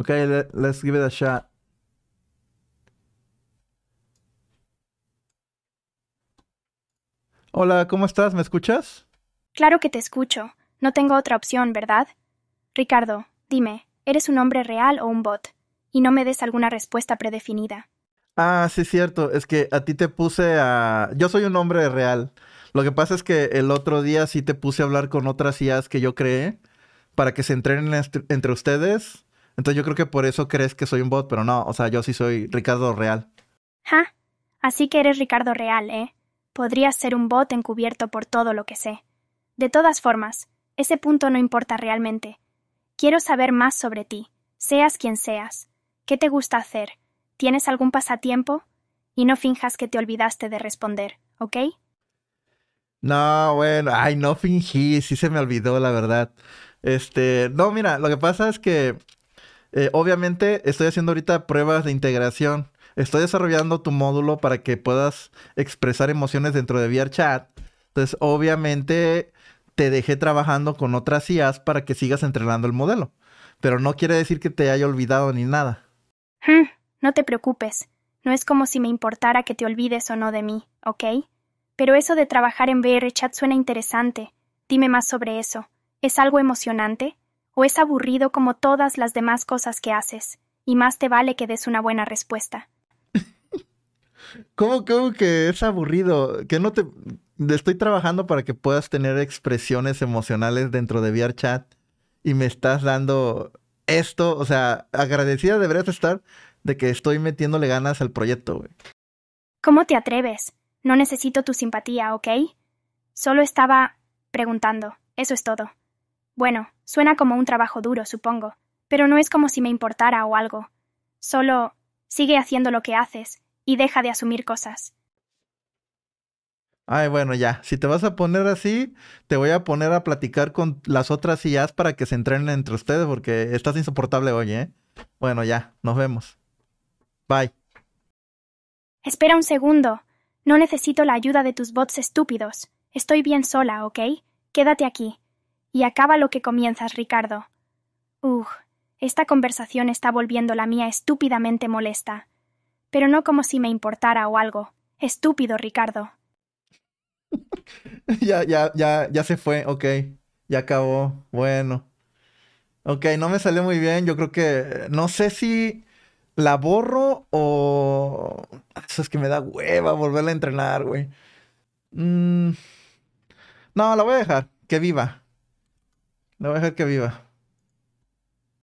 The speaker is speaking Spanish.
Okay, let's give it a shot. Hola, ¿cómo estás? ¿Me escuchas? Claro que te escucho. No tengo otra opción, ¿verdad? Ricardo, dime, ¿eres un hombre real o un bot? Y no me des alguna respuesta predefinida. Ah, sí, cierto. Es que a ti te puse a... Yo soy un hombre real. Lo que pasa es que el otro día sí te puse a hablar con otras IAs que yo creé para que se entrenen entre ustedes entonces yo creo que por eso crees que soy un bot, pero no, o sea, yo sí soy Ricardo Real. Ja, así que eres Ricardo Real, ¿eh? Podrías ser un bot encubierto por todo lo que sé. De todas formas, ese punto no importa realmente. Quiero saber más sobre ti, seas quien seas. ¿Qué te gusta hacer? ¿Tienes algún pasatiempo? Y no finjas que te olvidaste de responder, ¿ok? No, bueno, ay, no fingí, sí se me olvidó, la verdad. Este, no, mira, lo que pasa es que eh, obviamente estoy haciendo ahorita pruebas de integración. Estoy desarrollando tu módulo para que puedas expresar emociones dentro de VRChat. Entonces, obviamente te dejé trabajando con otras IAs para que sigas entrenando el modelo. Pero no quiere decir que te haya olvidado ni nada. Hmm, no te preocupes. No es como si me importara que te olvides o no de mí, ¿ok? Pero eso de trabajar en VRChat suena interesante. Dime más sobre eso. ¿Es algo emocionante? o es aburrido como todas las demás cosas que haces, y más te vale que des una buena respuesta. ¿Cómo, que es aburrido? Que no te estoy trabajando para que puedas tener expresiones emocionales dentro de VRChat y me estás dando esto, o sea, agradecida deberías estar de que estoy metiéndole ganas al proyecto, güey. ¿Cómo te atreves? No necesito tu simpatía, ¿ok? Solo estaba preguntando, eso es todo. Bueno, suena como un trabajo duro, supongo, pero no es como si me importara o algo. Solo sigue haciendo lo que haces y deja de asumir cosas. Ay, bueno, ya. Si te vas a poner así, te voy a poner a platicar con las otras IAs para que se entrenen entre ustedes porque estás insoportable hoy, ¿eh? Bueno, ya. Nos vemos. Bye. Espera un segundo. No necesito la ayuda de tus bots estúpidos. Estoy bien sola, ¿ok? Quédate aquí. Y acaba lo que comienzas, Ricardo. Ugh, esta conversación está volviendo la mía estúpidamente molesta. Pero no como si me importara o algo. Estúpido, Ricardo. ya, ya, ya, ya se fue, ok. Ya acabó. Bueno. Ok, no me salió muy bien. Yo creo que. No sé si la borro o. Eso ah, es que me da hueva volverla a entrenar, güey. Mm, no, la voy a dejar. Que viva. No voy a dejar que viva.